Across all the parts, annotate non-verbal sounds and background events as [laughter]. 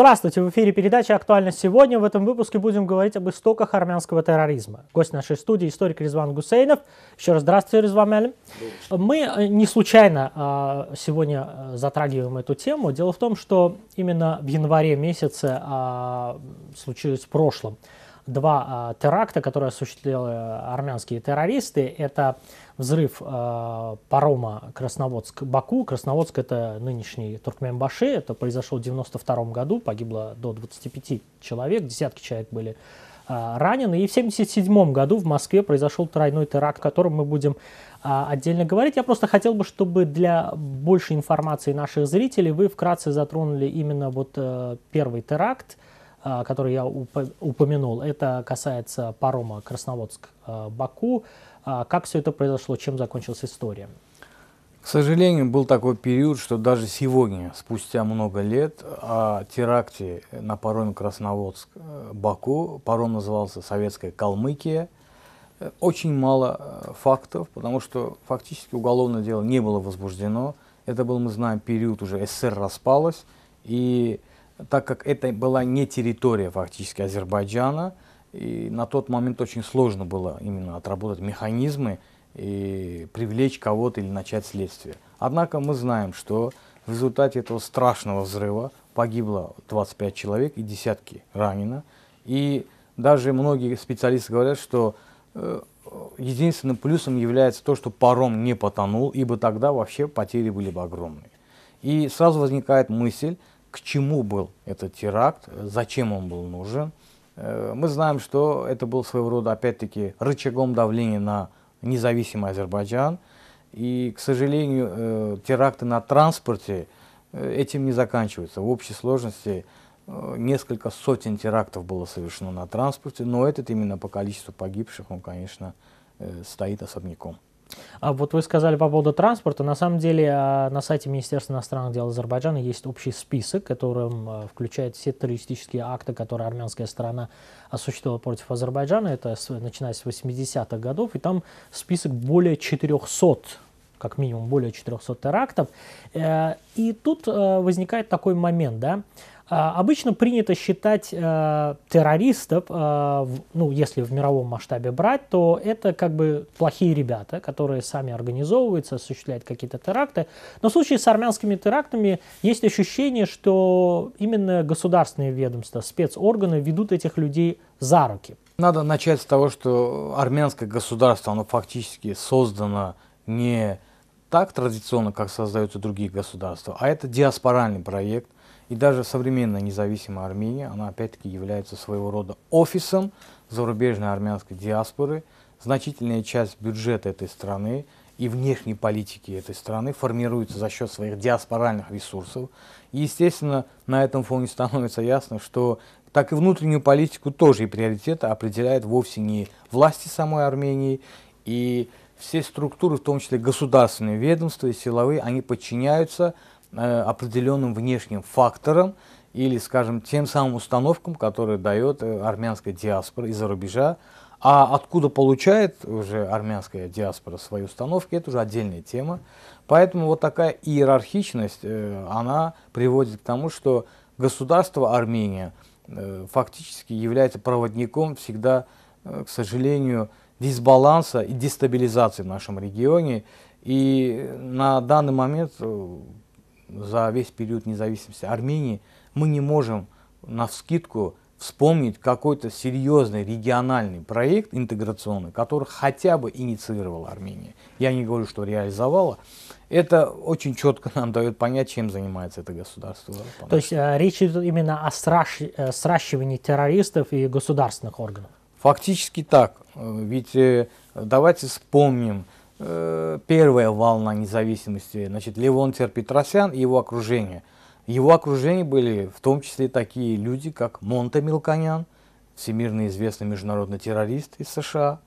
Здравствуйте, в эфире передача «Актуально сегодня». В этом выпуске будем говорить об истоках армянского терроризма. Гость нашей студии – историк Резван Гусейнов. Еще раз здравствуйте, Резван Мялин. Мы э, не случайно э, сегодня э, затрагиваем эту тему. Дело в том, что именно в январе месяце случилось в прошлом два теракта, которые осуществили армянские террористы. Это взрыв а, парома Красноводск-Баку. Красноводск – это нынешний Туркменбаши. Это произошло в 1992 году, погибло до 25 человек, десятки человек были а, ранены. И в 1977 году в Москве произошел тройной теракт, о котором мы будем а, отдельно говорить. Я просто хотел бы, чтобы для большей информации наших зрителей вы вкратце затронули именно вот э, первый теракт, который я упомянул, это касается парома Красноводск-Баку. А как все это произошло, чем закончилась история? К сожалению, был такой период, что даже сегодня, спустя много лет, о а, теракте на пароме Красноводск-Баку, э, паром назывался «Советская Калмыкия», э, очень мало э, фактов, потому что фактически уголовное дело не было возбуждено. Это был, мы знаем, период уже СССР распалась, и так как это была не территория фактически Азербайджана, и на тот момент очень сложно было именно отработать механизмы и привлечь кого-то или начать следствие. Однако мы знаем, что в результате этого страшного взрыва погибло 25 человек и десятки ранено. И даже многие специалисты говорят, что э, единственным плюсом является то, что паром не потонул, ибо тогда вообще потери были бы огромные. И сразу возникает мысль, к чему был этот теракт, зачем он был нужен – Э, мы знаем, что это был своего рода, опять-таки, рычагом давления на независимый Азербайджан. И, к сожалению, э, теракты на транспорте э, этим не заканчиваются. В общей сложности несколько сотен терактов было совершено на транспорте, но этот именно по количеству погибших, он, конечно, стоит особняком. А вот вы сказали по поводу транспорта. На самом деле а, на сайте Министерства иностранных дел Азербайджана есть общий список, который а, включает все террористические акты, которые армянская сторона осуществила против Азербайджана. Это начиная с 80-х годов. И там список более 400 как минимум более 400 терактов. Э, и тут э, возникает такой момент, да, а, обычно принято считать э, террористов, э, в, ну, если в мировом масштабе брать, то это как бы плохие ребята, которые сами организовываются, осуществляют какие-то теракты. Но в случае с армянскими терактами есть ощущение, что именно государственные ведомства, спецорганы ведут этих людей за руки. Надо начать с того, что армянское государство, оно фактически создано не так традиционно, как создаются другие государства, а это диаспоральный проект – и даже современная независимая Армения, она опять-таки является своего рода офисом зарубежной армянской диаспоры. Значительная часть бюджета этой страны и внешней политики этой страны формируется за счет своих диаспоральных ресурсов. И, естественно, на этом фоне становится ясно, что так и внутреннюю политику тоже и приоритеты определяет вовсе не власти самой Армении и все структуры, в том числе государственные ведомства и силовые, они подчиняются Э, определенным внешним факторам или, скажем, тем самым установкам, которые дает э, армянская диаспора из-за рубежа. А откуда получает уже армянская диаспора свои установки, это уже отдельная тема. Поэтому вот такая иерархичность, э, она приводит к тому, что государство Армения фактически является проводником всегда, к сожалению, дисбаланса и дестабилизации в нашем регионе. И на данный момент за весь период независимости Армении мы не можем на вскидку вспомнить какой-то серьезный региональный проект интеграционный, который хотя бы инициировала Армения. Я не говорю, что реализовала. Это очень четко [laughs] нам дает понять, чем занимается это государство. То есть а, речь идет именно о сращ... Э, сращивании террористов и государственных органов? Фактически так. Э, ведь э, давайте вспомним, Э, первая волна независимости, значит, Левон Терпетросян и его окружение. Его окружение были в том числе такие люди, как Монте Милконян, всемирно известный международный террорист из США,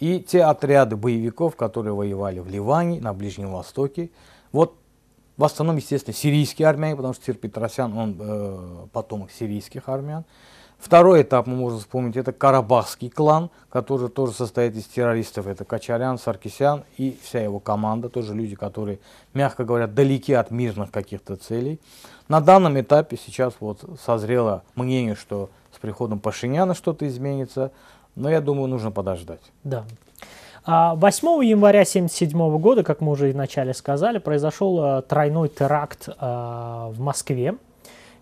и те отряды боевиков, которые воевали в Ливане, на Ближнем Востоке. Вот в основном, естественно, сирийские армяне, потому что Терпетросян, он э, потомок сирийских армян. Второй этап мы можем вспомнить, это Карабахский клан, который тоже состоит из террористов. Это Качарян, Саркисян и вся его команда, тоже люди, которые, мягко говоря, далеки от мирных каких-то целей. На данном этапе сейчас вот созрело мнение, что с приходом Пашиняна что-то изменится, но я думаю, нужно подождать. Да. 8 а января 1977 года, как мы уже вначале сказали, произошел э, тройной теракт э, в Москве.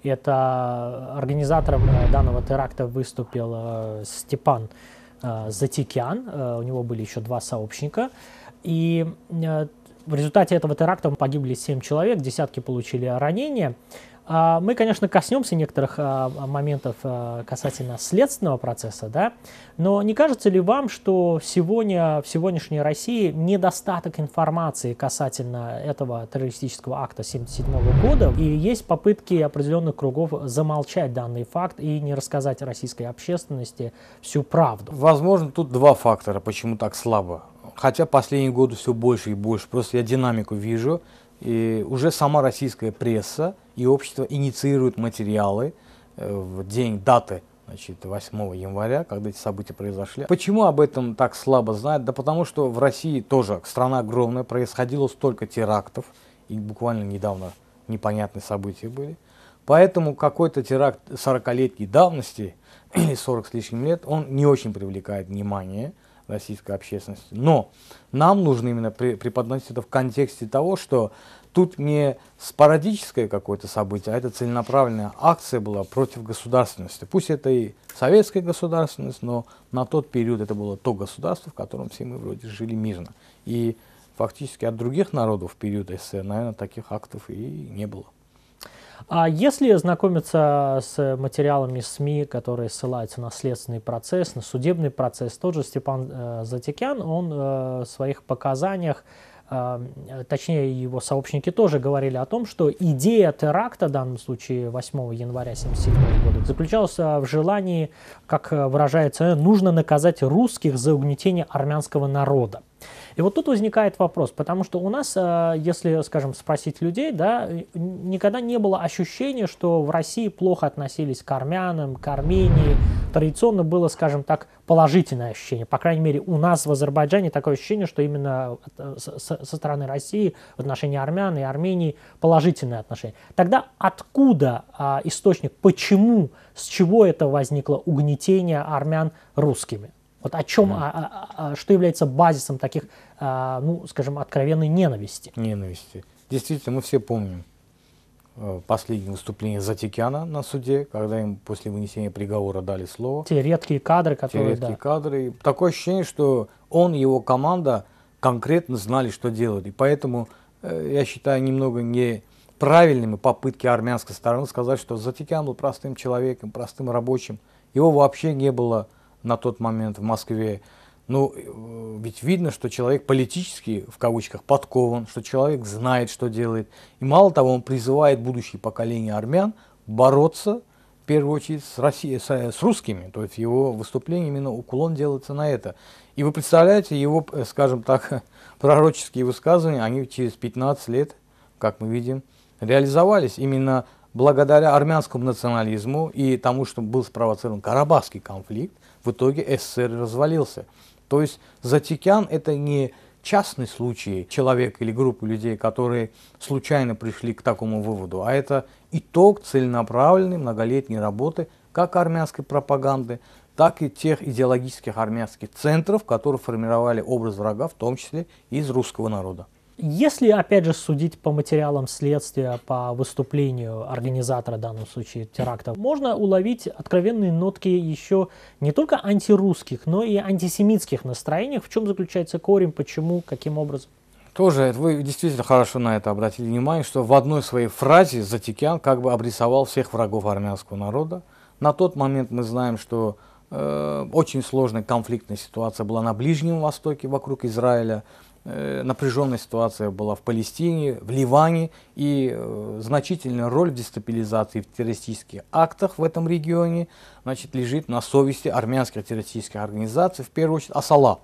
Это организатором э, данного теракта выступил э, Степан э, Затикян. У него были еще два сообщника. И в результате этого теракта погибли семь человек, десятки получили ранения. А, мы, конечно, коснемся некоторых а, моментов а, касательно следственного процесса, да, но не кажется ли вам, что сегодня в сегодняшней России недостаток информации касательно этого террористического акта 1977 года и есть попытки определенных кругов замолчать данный факт и не рассказать российской общественности всю правду? Возможно, тут два фактора, почему так слабо. Хотя последние годы все больше и больше, просто я динамику вижу – и уже сама российская пресса и общество инициируют материалы э, в день даты значит, 8 января, когда эти события произошли. Почему об этом так слабо знают? Да потому что в России тоже страна огромная, происходило столько терактов, и буквально недавно непонятные события были. Поэтому какой-то теракт 40-летней давности, или [clears throat] 40 с лишним лет, он не очень привлекает внимание – российской общественности. Но нам нужно именно преподносить это в контексте того, что тут не спорадическое какое-то событие, а это целенаправленная акция была против государственности. Пусть это и советская государственность, но на тот период это было то государство, в котором все мы вроде жили мирно. И фактически от других народов в период СССР, наверное, таких актов и не было. А если знакомиться с материалами СМИ, которые ссылаются на следственный процесс, на судебный процесс, тот же Степан э, Затикян, он э, в своих показаниях, э, точнее его сообщники тоже говорили о том, что идея теракта, в данном случае 8 января 1977 года, заключалась э, в желании, как э, выражается, нужно наказать русских за угнетение армянского народа. И вот тут возникает вопрос, потому что у нас, э, если, скажем, спросить людей, да, никогда не было ощущения, что в России плохо относились к армянам, к Армении. Традиционно было, скажем так, положительное ощущение. По крайней мере, у нас в Азербайджане такое ощущение, что именно э, со стороны России в отношении армян и Армении положительное отношение. Тогда откуда а, источник, почему, с чего это возникло угнетение армян русскими? Вот о чем, mm. а, а, а, что является базисом таких, а, ну, скажем, откровенной ненависти? Ненависти. Действительно, мы все помним э, последнее выступление Затикяна на суде, когда им после вынесения приговора дали слово. Те редкие кадры, которые... Те редкие да. кадры. И такое ощущение, что он, и его команда конкретно знали, что делают. И поэтому, э, я считаю, немного не правильными попытки армянской стороны сказать, что Затикян был простым человеком, простым рабочим. Его вообще не было на тот момент в Москве. Ну, э, ведь видно, что человек политически, в кавычках, подкован, что человек знает, что делает. И мало того, он призывает будущее поколение армян бороться, в первую очередь, с, Россией, с, э, с русскими. То есть его выступление именно уклон делается на это. И вы представляете, его, э, скажем так, [laughs] пророческие высказывания, они через 15 лет, как мы видим, реализовались именно благодаря армянскому национализму и тому, что был спровоцирован Карабахский конфликт, в итоге СССР развалился. То есть Затикян это не частный случай человека или группы людей, которые случайно пришли к такому выводу, а это итог целенаправленной многолетней работы как армянской пропаганды, так и тех идеологических армянских центров, которые формировали образ врага, в том числе из русского народа. Если, опять же, судить по материалам следствия, по выступлению организатора, в данном случае теракта, можно уловить откровенные нотки еще не только антирусских, но и антисемитских настроений. В чем заключается корень, почему, каким образом? Тоже вы действительно хорошо на это обратили внимание, что в одной своей фразе Затикян как бы обрисовал всех врагов армянского народа. На тот момент мы знаем, что э, очень сложная конфликтная ситуация была на Ближнем Востоке вокруг Израиля – Э, напряженная ситуация была в Палестине, в Ливане, и э, значительная роль в дестабилизации в террористических актах в этом регионе значит, лежит на совести армянской террористической организации, в первую очередь Асала.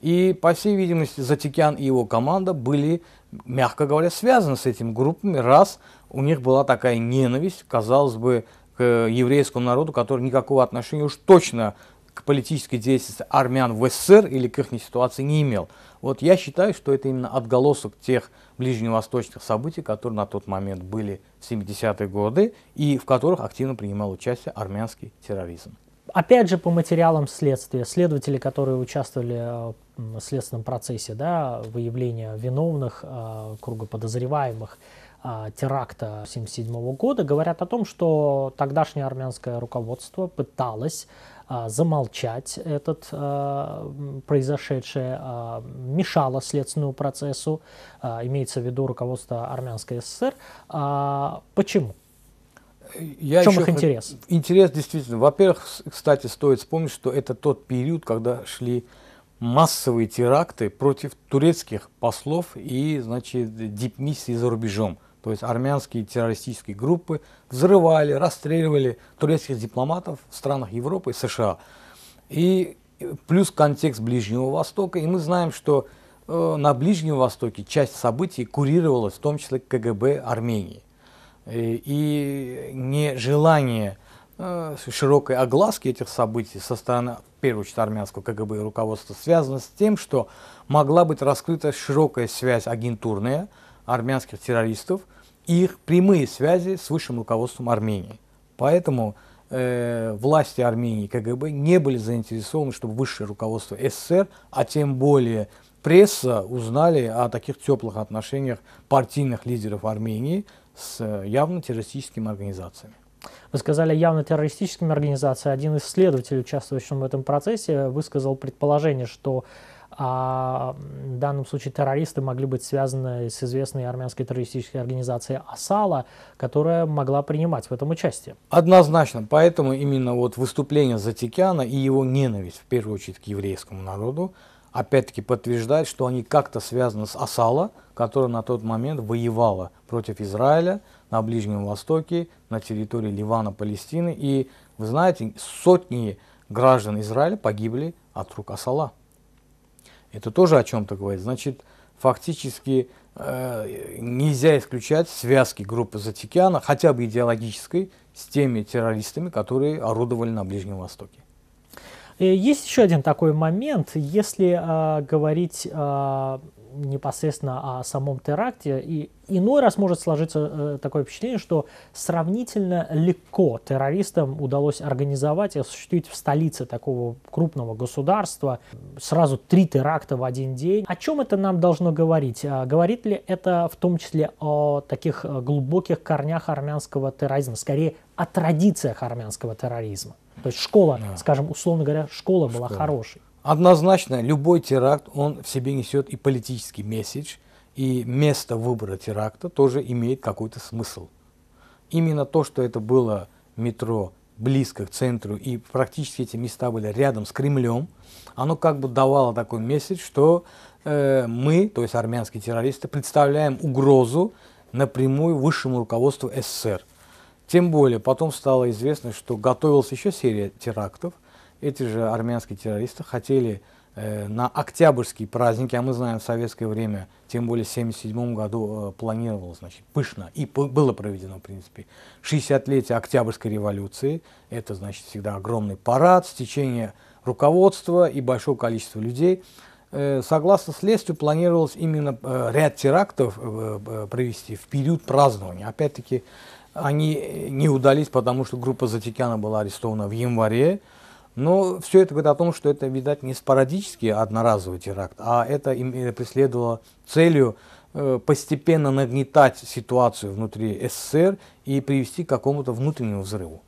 И, по всей видимости, Затикян и его команда были, мягко говоря, связаны с этими группами, раз у них была такая ненависть, казалось бы, к еврейскому народу, который никакого отношения уж точно к политической деятельности армян в СССР или к их ситуации не имел. Вот я считаю, что это именно отголосок тех ближневосточных событий, которые на тот момент были в 70-е годы и в которых активно принимал участие армянский терроризм. Опять же, по материалам следствия, следователи, которые участвовали э, в следственном процессе, да, выявления виновных, э, круга подозреваемых, э, теракта 1977 года, говорят о том, что тогдашнее армянское руководство пыталось а, замолчать этот э, произошедшее, э, мешало следственному процессу, э, имеется в виду руководство Армянской ССР. Почему? Я в чем их интерес? Интерес действительно. Во-первых, кстати, стоит вспомнить, что это тот период, когда шли массовые теракты против турецких послов и, значит, дипмиссий за рубежом. То есть армянские террористические группы взрывали, расстреливали турецких дипломатов в странах Европы и США. И э, плюс контекст Ближнего Востока. И мы знаем, что э, на Ближнем Востоке часть событий курировалась в том числе КГБ Армении. И, э, и нежелание э, широкой огласки этих событий со стороны, в первую очередь, армянского КГБ и руководства связано с тем, что могла быть раскрыта широкая связь агентурная – армянских террористов и их прямые связи с высшим руководством Армении. Поэтому э, власти Армении КГБ не были заинтересованы, чтобы высшее руководство СССР, а тем более пресса узнали о таких теплых отношениях партийных лидеров Армении с э, явно террористическими организациями. Вы сказали явно террористическими организациями. Один из следователей, участвующих в этом процессе, высказал предположение, что а в данном случае террористы могли быть связаны с известной армянской террористической организацией «Асала», которая могла принимать в этом участие. Однозначно, поэтому именно вот выступление Затикяна и его ненависть, в первую очередь, к еврейскому народу, опять-таки подтверждает, что они как-то связаны с «Асала», которая на тот момент воевала против Израиля на Ближнем Востоке, на территории Ливана, Палестины. И, вы знаете, сотни граждан Израиля погибли от рук «Асала». Это тоже о чем-то говорит. Значит, фактически э, нельзя исключать связки группы Затикяна, хотя бы идеологической, с теми террористами, которые орудовали на Ближнем Востоке. Э, есть еще один такой момент, если э, говорить э, непосредственно о самом теракте. И иной раз может сложиться э, такое впечатление, что сравнительно легко террористам удалось организовать и осуществить в столице такого крупного государства сразу три теракта в один день. О чем это нам должно говорить? А, говорит ли это в том числе о таких э, глубоких корнях армянского терроризма, скорее о традициях армянского терроризма? То есть школа, да. скажем, условно говоря, школа, школа. была хорошей. Однозначно, любой теракт, он в себе несет и политический месседж, и место выбора теракта тоже имеет какой-то смысл. Именно то, что это было метро близко к центру, и практически эти места были рядом с Кремлем, оно как бы давало такой месседж, что э, мы, то есть армянские террористы, представляем угрозу напрямую высшему руководству СССР. Тем более, потом стало известно, что готовилась еще серия терактов – эти же армянские террористы хотели э, на октябрьские праздники, а мы знаем, в советское время, тем более в 1977 году э, планировалось, значит, пышно, и было проведено, в принципе, 60-летие Октябрьской революции, это, значит, всегда огромный парад, стечение руководства и большого количества людей. Э, согласно следствию, планировалось именно э, ряд терактов э, э провести в период празднования. Опять-таки, они э, не удались, потому что группа Затикяна была арестована в январе, но все это говорит о том, что это, видать, не спорадический одноразовый теракт, а это им э, преследовало целью э, постепенно нагнетать ситуацию внутри СССР и привести к какому-то внутреннему взрыву.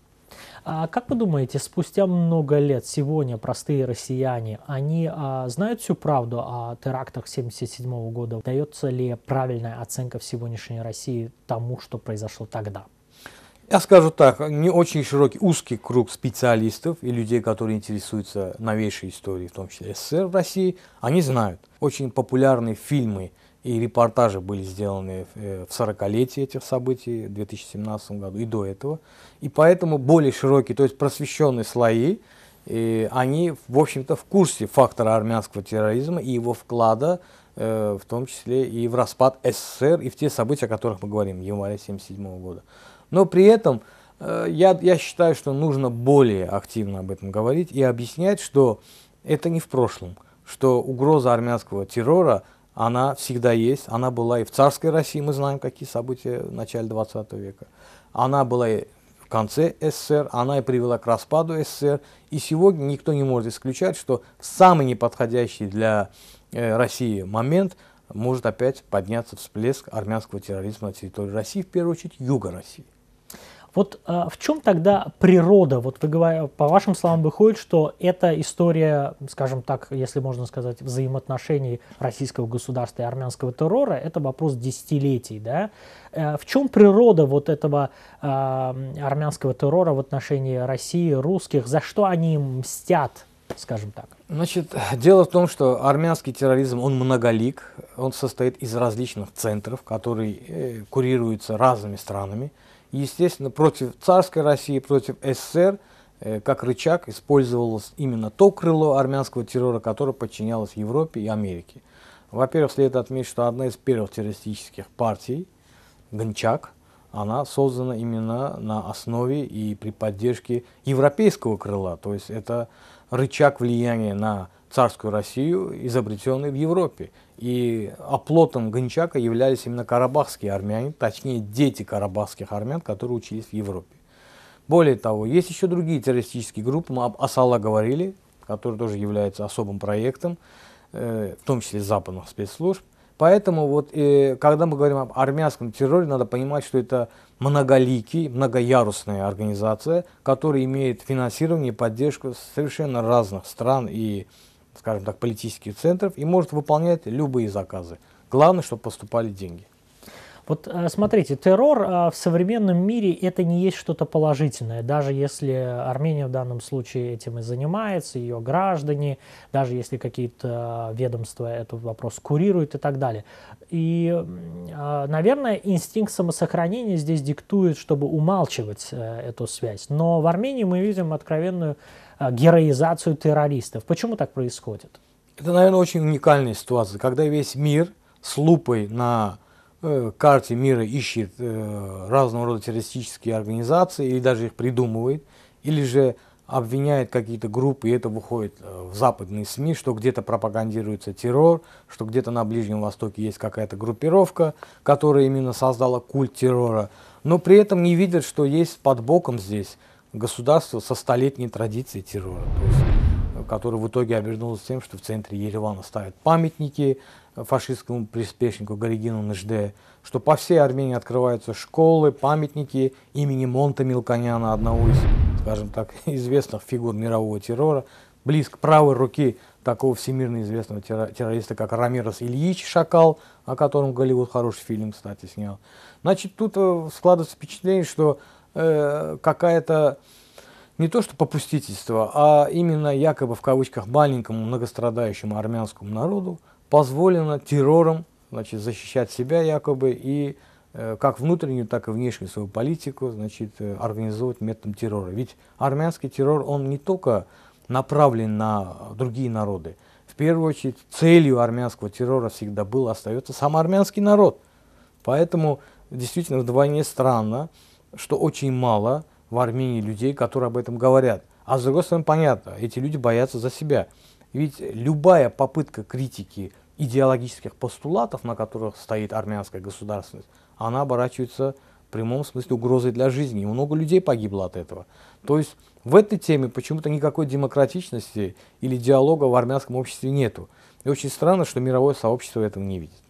А как вы думаете, спустя много лет сегодня простые россияне, они а, знают всю правду о терактах 1977 года? Дается ли правильная оценка в сегодняшней России тому, что произошло тогда? Я скажу так, не очень широкий, узкий круг специалистов и людей, которые интересуются новейшей историей, в том числе СССР в России, они знают. Очень популярные фильмы и репортажи были сделаны э, в 40-летие этих событий в 2017 году и до этого. И поэтому более широкие, то есть просвещенные слои, и э, они, в общем-то, в курсе фактора армянского терроризма и его вклада, э, в том числе и в распад СССР, и в те события, о которых мы говорим, января 1977 года. Но при этом э, я, я считаю, что нужно более активно об этом говорить и объяснять, что это не в прошлом, что угроза армянского террора, она всегда есть, она была и в царской России, мы знаем, какие события в начале 20 века, она была и в конце СССР, она и привела к распаду СССР, и сегодня никто не может исключать, что самый неподходящий для э, России момент может опять подняться всплеск армянского терроризма на территории России, в первую очередь юга России. Вот э, в чем тогда природа? Вот вы говорите, по вашим словам выходит, что эта история, скажем так, если можно сказать, взаимоотношений российского государства и армянского террора, это вопрос десятилетий, да? Э, в чем природа вот этого э, армянского террора в отношении России, русских? За что они мстят? скажем так? Значит, дело в том, что армянский терроризм, он многолик, он состоит из различных центров, которые э, курируются разными странами. Естественно, против царской России, против СССР, э, как рычаг использовалось именно то крыло армянского террора, которое подчинялось Европе и Америке. Во-первых, следует отметить, что одна из первых террористических партий, Гончак, она создана именно на основе и при поддержке европейского крыла. То есть это рычаг влияния на царскую Россию, изобретенный в Европе. И оплотом Гончака являлись именно карабахские армяне, точнее дети карабахских армян, которые учились в Европе. Более того, есть еще другие террористические группы, мы об Асала говорили, которые тоже являются особым проектом, э, в том числе западных спецслужб. Поэтому вот, э, когда мы говорим об армянском терроре, надо понимать, что это многоликий, многоярусная организация, которая имеет финансирование и поддержку совершенно разных стран и скажем так, политических центров и может выполнять любые заказы. Главное, чтобы поступали деньги. Вот э, смотрите, террор э, в современном мире это не есть что-то положительное, даже если Армения в данном случае этим и занимается, ее граждане, даже если какие-то э, ведомства этот вопрос курируют и так далее. И, наверное, инстинкт самосохранения здесь диктует, чтобы умалчивать эту связь. Но в Армении мы видим откровенную Э, героизацию террористов. Почему так происходит? Это, наверное, очень уникальная ситуация, когда весь мир с лупой на э, карте мира ищет э, разного рода террористические организации или даже их придумывает, или же обвиняет какие-то группы, и это выходит в западные СМИ, что где-то пропагандируется террор, что где-то на Ближнем Востоке есть какая-то группировка, которая именно создала культ террора, но при этом не видят, что есть под боком здесь государство со столетней традицией террора, э, который в итоге обернулся тем, что в центре Еревана ставят памятники э, фашистскому приспешнику Горигину Нежде, что по всей Армении открываются школы, памятники имени Монта Милконяна, одного из, скажем так, [laughs] известных фигур мирового террора, близко правой руки такого всемирно известного террориста, как Рамирос Ильич Шакал, о котором Голливуд хороший фильм, кстати, снял. Значит, тут э, складывается впечатление, что Э, какая-то не то что попустительство, а именно якобы в кавычках маленькому многострадающему армянскому народу позволено террором значит, защищать себя якобы и э, как внутреннюю, так и внешнюю свою политику значит, э, организовывать методом террора. Ведь армянский террор, он не только направлен на другие народы. В первую очередь целью армянского террора всегда был, остается сам армянский народ. Поэтому действительно вдвойне странно, что очень мало в Армении людей, которые об этом говорят. А с другой стороны, понятно, эти люди боятся за себя. Ведь любая попытка критики идеологических постулатов, на которых стоит армянская государственность, она оборачивается в прямом смысле угрозой для жизни. И много людей погибло от этого. То есть в этой теме почему-то никакой демократичности или диалога в армянском обществе нету. И очень странно, что мировое сообщество этого не видит.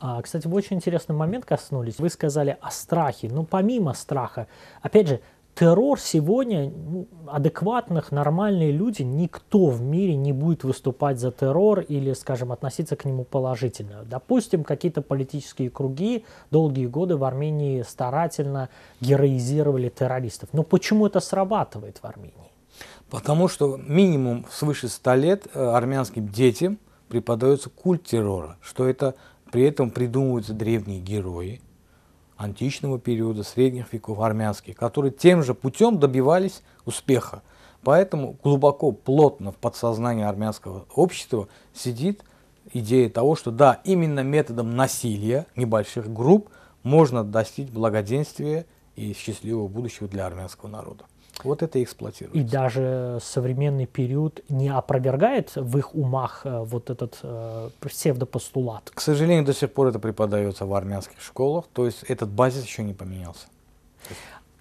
А, кстати, вы очень интересный момент коснулись. Вы сказали о страхе. Но ну, помимо страха, опять же, террор сегодня, ну, адекватных, нормальные люди, никто в мире не будет выступать за террор или, скажем, относиться к нему положительно. Допустим, какие-то политические круги долгие годы в Армении старательно героизировали террористов. Но почему это срабатывает в Армении? Потому что минимум свыше 100 лет э, армянским детям преподается культ террора, что это при этом придумываются древние герои античного периода, средних веков, армянские, которые тем же путем добивались успеха. Поэтому глубоко, плотно в подсознании армянского общества сидит идея того, что да, именно методом насилия небольших групп можно достичь благоденствия и счастливого будущего для армянского народа. Вот это и эксплуатируется. И даже современный период не опровергает в их умах э, вот этот э, псевдопостулат. К сожалению, до сих пор это преподается в армянских школах, то есть этот базис еще не поменялся.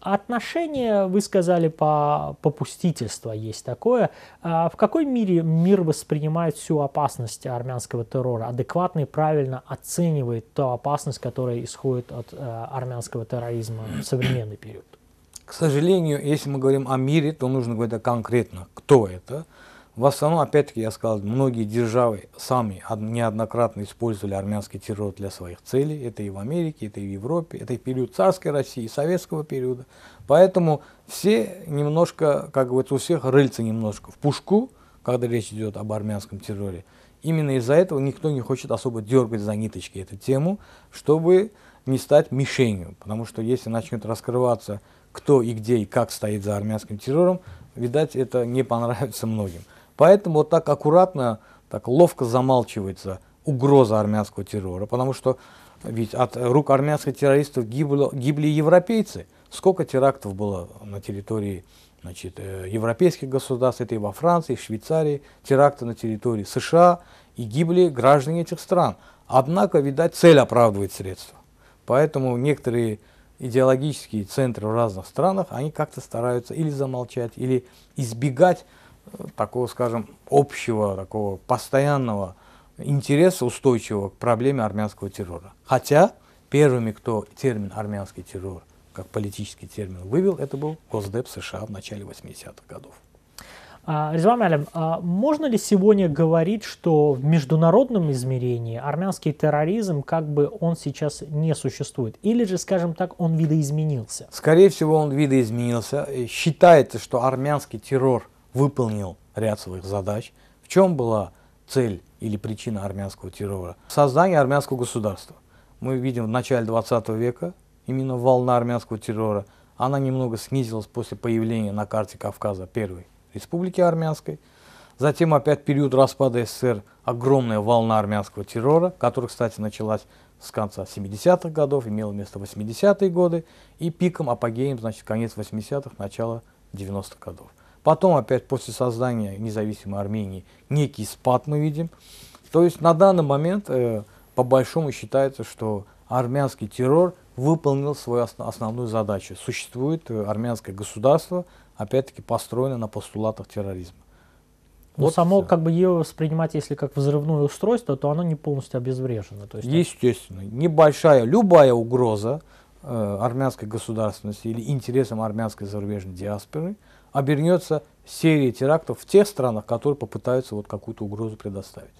Отношение, вы сказали, по попустительство есть такое. А в какой мере мир воспринимает всю опасность армянского террора? Адекватно и правильно оценивает ту опасность, которая исходит от э, армянского терроризма в современный период? К сожалению, если мы говорим о мире, то нужно говорить конкретно, кто это. В основном, опять-таки, я сказал, многие державы сами неоднократно использовали армянский террор для своих целей. Это и в Америке, это и в Европе, это и в период царской России, и советского периода. Поэтому все немножко, как говорится, у всех рыльца немножко в пушку, когда речь идет об армянском терроре. Именно из-за этого никто не хочет особо дергать за ниточки эту тему, чтобы не стать мишенью. Потому что если начнет раскрываться кто и где и как стоит за армянским террором, видать, это не понравится многим. Поэтому вот так аккуратно, так ловко замалчивается угроза армянского террора, потому что ведь от рук армянских террористов гибло, гибли европейцы. Сколько терактов было на территории значит, э, европейских государств, это и во Франции, и в Швейцарии, теракты на территории США, и гибли граждане этих стран. Однако, видать, цель оправдывает средства. Поэтому некоторые идеологические центры в разных странах, они как-то стараются или замолчать, или избегать э, такого, скажем, общего, такого постоянного интереса устойчивого к проблеме армянского террора. Хотя первыми, кто термин армянский террор как политический термин вывел, это был Госдеп США в начале 80-х годов. А, Резван Алим, можно ли сегодня говорить, что в международном измерении армянский терроризм, как бы он сейчас не существует? Или же, скажем так, он видоизменился? Скорее всего, он видоизменился. Считается, что армянский террор выполнил ряд своих задач. В чем была цель или причина армянского террора? Создание армянского государства. Мы видим в начале 20 века именно волна армянского террора. Она немного снизилась после появления на карте Кавказа первой Республики Армянской. Затем опять период распада СССР, огромная волна армянского террора, которая, кстати, началась с конца 70-х годов, имела место 80-е годы, и пиком, апогеем, значит, конец 80-х, начало 90-х годов. Потом опять после создания независимой Армении некий спад мы видим. То есть на данный момент э, по большому считается, что армянский террор выполнил свою основную задачу. Существует э, армянское государство, опять-таки построена на постулатах терроризма. Но ну, вот само все. как бы ее воспринимать, если как взрывное устройство, то оно не полностью обезврежено. То есть, Естественно, небольшая любая угроза, Э, армянской государственности или интересам армянской зарубежной диаспоры обернется серией терактов в тех странах, которые попытаются вот какую-то угрозу предоставить.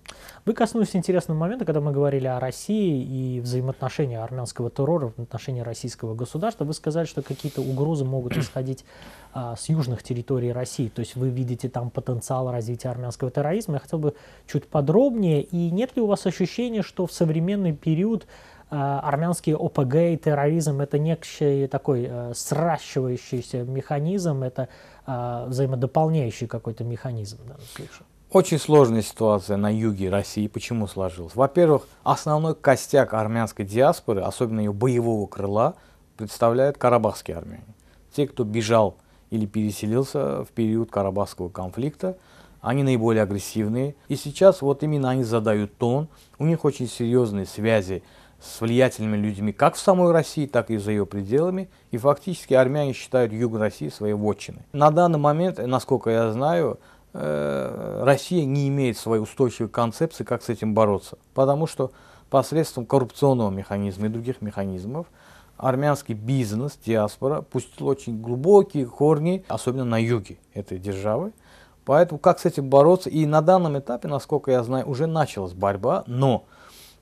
Вы коснулись интересного момента, когда мы говорили о России и взаимоотношении армянского террора в отношении российского государства. Вы сказали, что какие-то угрозы могут [clears throat] исходить а, с южных территорий России. То есть вы видите там потенциал развития армянского терроризма. Я хотел бы чуть подробнее. И нет ли у вас ощущения, что в современный период Э, армянский ОПГ и терроризм – это некий такой э, сращивающийся механизм, это э, взаимодополняющий какой-то механизм в данном случае. Очень сложная ситуация на юге России. Почему сложилась? Во-первых, основной костяк армянской диаспоры, особенно ее боевого крыла, представляет карабахские армяне. Те, кто бежал или переселился в период карабахского конфликта, они наиболее агрессивные. И сейчас вот именно они задают тон. У них очень серьезные связи с влиятельными людьми как в самой России, так и за ее пределами, и фактически армяне считают юг России своей вотчиной. На данный момент, насколько я знаю, э, Россия не имеет своей устойчивой концепции, как с этим бороться, потому что посредством коррупционного механизма и других механизмов армянский бизнес, диаспора пустил очень глубокие корни, особенно на юге этой державы. Поэтому как с этим бороться? И на данном этапе, насколько я знаю, уже началась борьба, но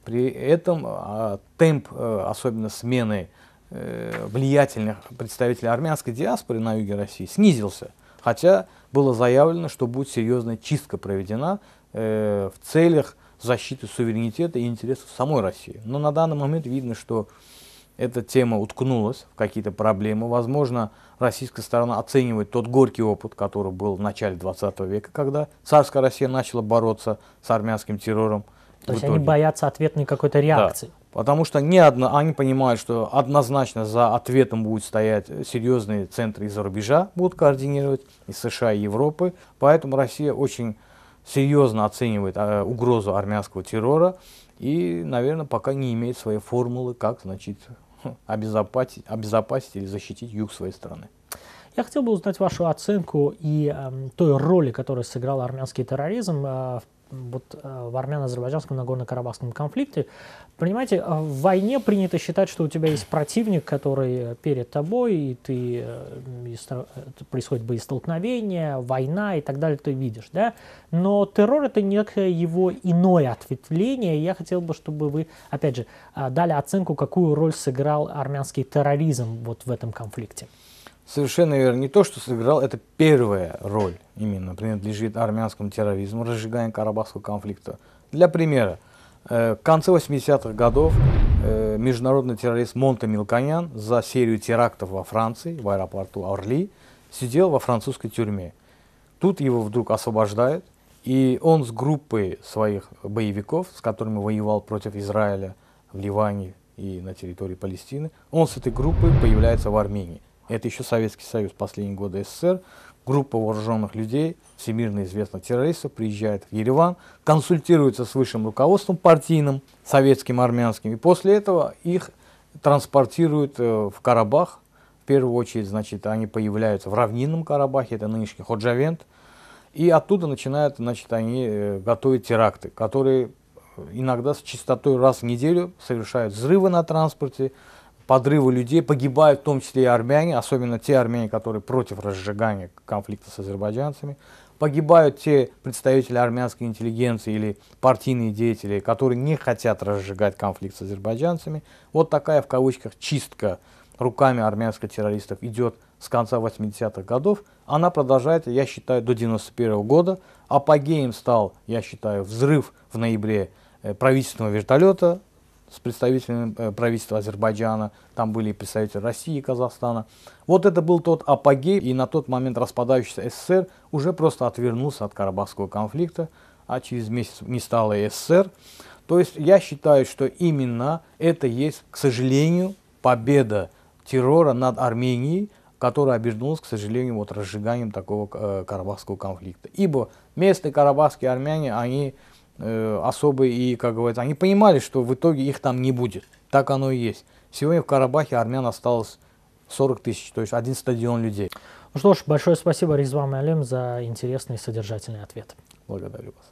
при этом а, темп, э, особенно смены э, влиятельных представителей армянской диаспоры на юге России снизился, хотя было заявлено, что будет серьезная чистка проведена э, в целях защиты суверенитета и интересов самой России. Но на данный момент видно, что эта тема уткнулась в какие-то проблемы. Возможно, российская сторона оценивает тот горький опыт, который был в начале 20 века, когда царская Россия начала бороться с армянским террором – то есть они боятся ответной какой-то реакции. Да. Потому что не одно, они понимают, что однозначно за ответом будут стоять серьезные центры из-за рубежа, будут координировать из США и Европы. Поэтому Россия очень серьезно оценивает э, угрозу армянского террора и, наверное, пока не имеет своей формулы, как значит, хм, обезопасить, обезопасить или защитить юг своей страны. Я хотел бы узнать вашу оценку и э, той роли, которую сыграл армянский терроризм э, в вот э, в армяно-азербайджанском Нагорно-Карабахском конфликте. Понимаете, э, в войне принято считать, что у тебя есть противник, который э, перед тобой, и ты, и происходит боестолкновение, война и так далее, ты видишь, да? Но террор — это некое его иное ответвление, я хотел бы, чтобы вы, опять же, дали оценку, какую роль сыграл армянский терроризм вот в этом конфликте. Совершенно верно. Не то, что сыграл, это первая роль именно принадлежит армянскому терроризму, разжиганию Карабахского конфликта. Для примера, э, в конце 80-х годов э, международный террорист Монте Милканян за серию терактов во Франции, в аэропорту Орли, сидел во французской тюрьме. Тут его вдруг освобождают, и он с группой своих боевиков, с которыми воевал против Израиля в Ливане и на территории Палестины, он с этой группой появляется в Армении это еще Советский Союз, последние годы СССР, группа вооруженных людей, всемирно известных террористов, приезжает в Ереван, консультируется с высшим руководством партийным, советским, армянским, и после этого их транспортируют э, в Карабах. В первую очередь, значит, они появляются в равнинном Карабахе, это нынешний Ходжавент, и оттуда начинают, значит, они э, готовить теракты, которые э, иногда с частотой раз в неделю совершают взрывы на транспорте, Подрывы людей, погибают в том числе и армяне, особенно те армяне, которые против разжигания конфликта с азербайджанцами, погибают те представители армянской интеллигенции или партийные деятели, которые не хотят разжигать конфликт с азербайджанцами. Вот такая в кавычках чистка руками армянских террористов идет с конца 80-х годов. Она продолжается, я считаю, до 91 -го года. Апогеем стал, я считаю, взрыв в ноябре э, правительственного вертолета с представителями э, правительства Азербайджана, там были и представители России и Казахстана. Вот это был тот апогей, и на тот момент распадающийся СССР уже просто отвернулся от Карабахского конфликта, а через месяц не стало и СССР. То есть я считаю, что именно это есть, к сожалению, победа террора над Арменией, которая обернулась, к сожалению, вот разжиганием такого э, карабахского конфликта. Ибо местные карабахские армяне, они Э, особые и, как говорится, они понимали, что в итоге их там не будет. Так оно и есть. Сегодня в Карабахе армян осталось 40 тысяч, то есть один стадион людей. Ну что ж, большое спасибо Резвам и Алим за интересный и содержательный ответ. Благодарю вас.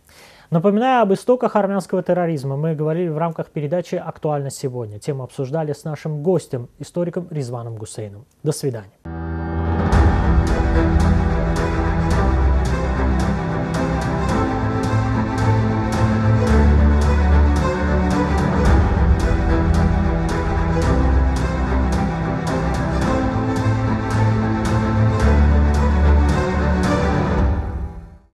Напоминаю об истоках армянского терроризма. Мы говорили в рамках передачи «Актуально сегодня». Тему обсуждали с нашим гостем, историком Ризваном Гусейном. До свидания.